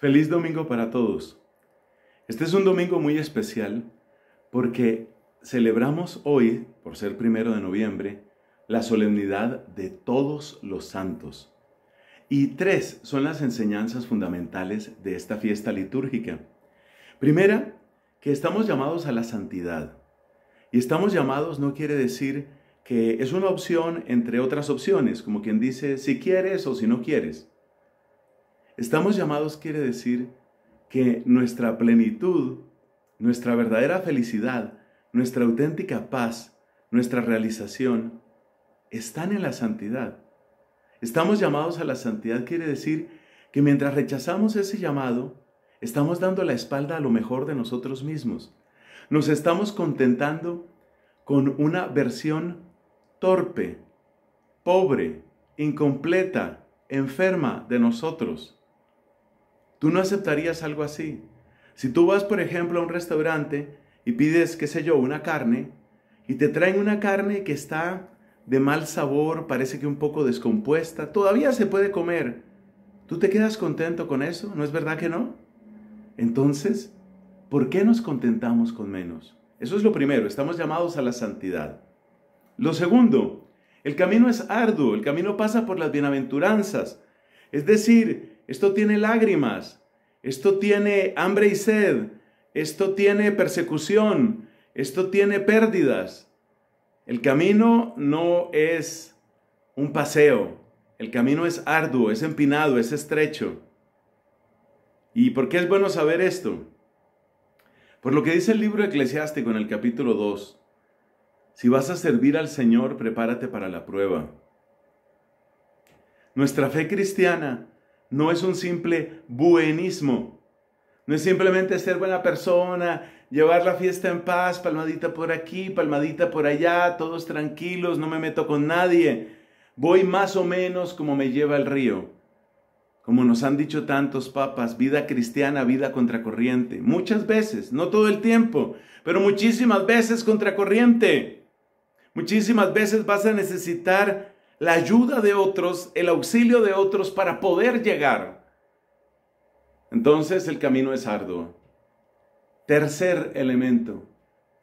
Feliz domingo para todos. Este es un domingo muy especial porque celebramos hoy, por ser primero de noviembre, la solemnidad de todos los santos. Y tres son las enseñanzas fundamentales de esta fiesta litúrgica. Primera, que estamos llamados a la santidad. Y estamos llamados no quiere decir que es una opción entre otras opciones, como quien dice si quieres o si no quieres. Estamos llamados quiere decir que nuestra plenitud, nuestra verdadera felicidad, nuestra auténtica paz, nuestra realización, están en la santidad. Estamos llamados a la santidad quiere decir que mientras rechazamos ese llamado, estamos dando la espalda a lo mejor de nosotros mismos. Nos estamos contentando con una versión torpe, pobre, incompleta, enferma de nosotros. Tú no aceptarías algo así. Si tú vas, por ejemplo, a un restaurante y pides, qué sé yo, una carne, y te traen una carne que está de mal sabor, parece que un poco descompuesta, todavía se puede comer. ¿Tú te quedas contento con eso? ¿No es verdad que no? Entonces, ¿por qué nos contentamos con menos? Eso es lo primero, estamos llamados a la santidad. Lo segundo, el camino es arduo, el camino pasa por las bienaventuranzas. Es decir, esto tiene lágrimas, esto tiene hambre y sed, esto tiene persecución, esto tiene pérdidas. El camino no es un paseo, el camino es arduo, es empinado, es estrecho. ¿Y por qué es bueno saber esto? Por lo que dice el libro eclesiástico en el capítulo 2, si vas a servir al Señor, prepárate para la prueba. Nuestra fe cristiana no es un simple buenismo. No es simplemente ser buena persona, llevar la fiesta en paz, palmadita por aquí, palmadita por allá, todos tranquilos, no me meto con nadie. Voy más o menos como me lleva el río. Como nos han dicho tantos papas, vida cristiana, vida contracorriente. Muchas veces, no todo el tiempo, pero muchísimas veces contracorriente. Muchísimas veces vas a necesitar la ayuda de otros, el auxilio de otros para poder llegar. Entonces el camino es arduo. Tercer elemento,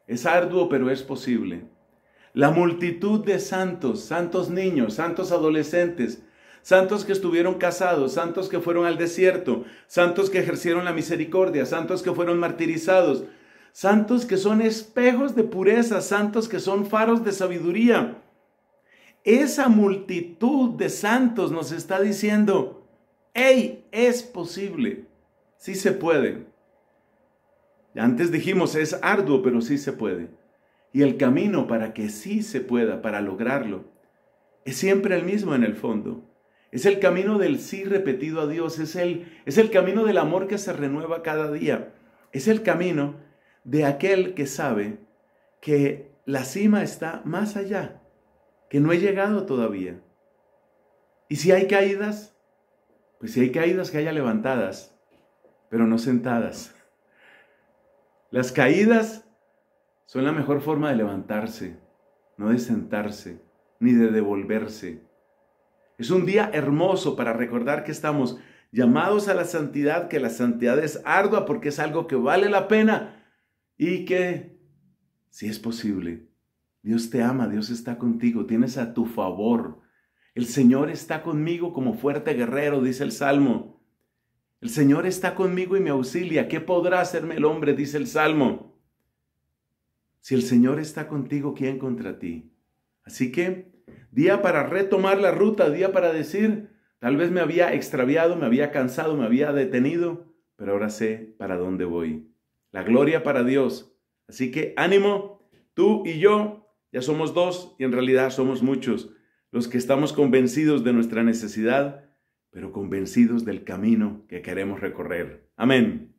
es arduo pero es posible. La multitud de santos, santos niños, santos adolescentes, santos que estuvieron casados, santos que fueron al desierto, santos que ejercieron la misericordia, santos que fueron martirizados, santos que son espejos de pureza, santos que son faros de sabiduría, esa multitud de santos nos está diciendo, hey, es posible, sí se puede. Antes dijimos, es arduo, pero sí se puede. Y el camino para que sí se pueda, para lograrlo, es siempre el mismo en el fondo. Es el camino del sí repetido a Dios, es el, es el camino del amor que se renueva cada día. Es el camino de aquel que sabe que la cima está más allá que no he llegado todavía. Y si hay caídas, pues si hay caídas que haya levantadas, pero no sentadas. Las caídas son la mejor forma de levantarse, no de sentarse, ni de devolverse. Es un día hermoso para recordar que estamos llamados a la santidad, que la santidad es ardua porque es algo que vale la pena y que, si es posible, Dios te ama, Dios está contigo, tienes a tu favor. El Señor está conmigo como fuerte guerrero, dice el Salmo. El Señor está conmigo y me auxilia. ¿Qué podrá hacerme el hombre? Dice el Salmo. Si el Señor está contigo, ¿quién contra ti? Así que, día para retomar la ruta, día para decir, tal vez me había extraviado, me había cansado, me había detenido, pero ahora sé para dónde voy. La gloria para Dios. Así que ánimo, tú y yo ya somos dos y en realidad somos muchos los que estamos convencidos de nuestra necesidad, pero convencidos del camino que queremos recorrer. Amén.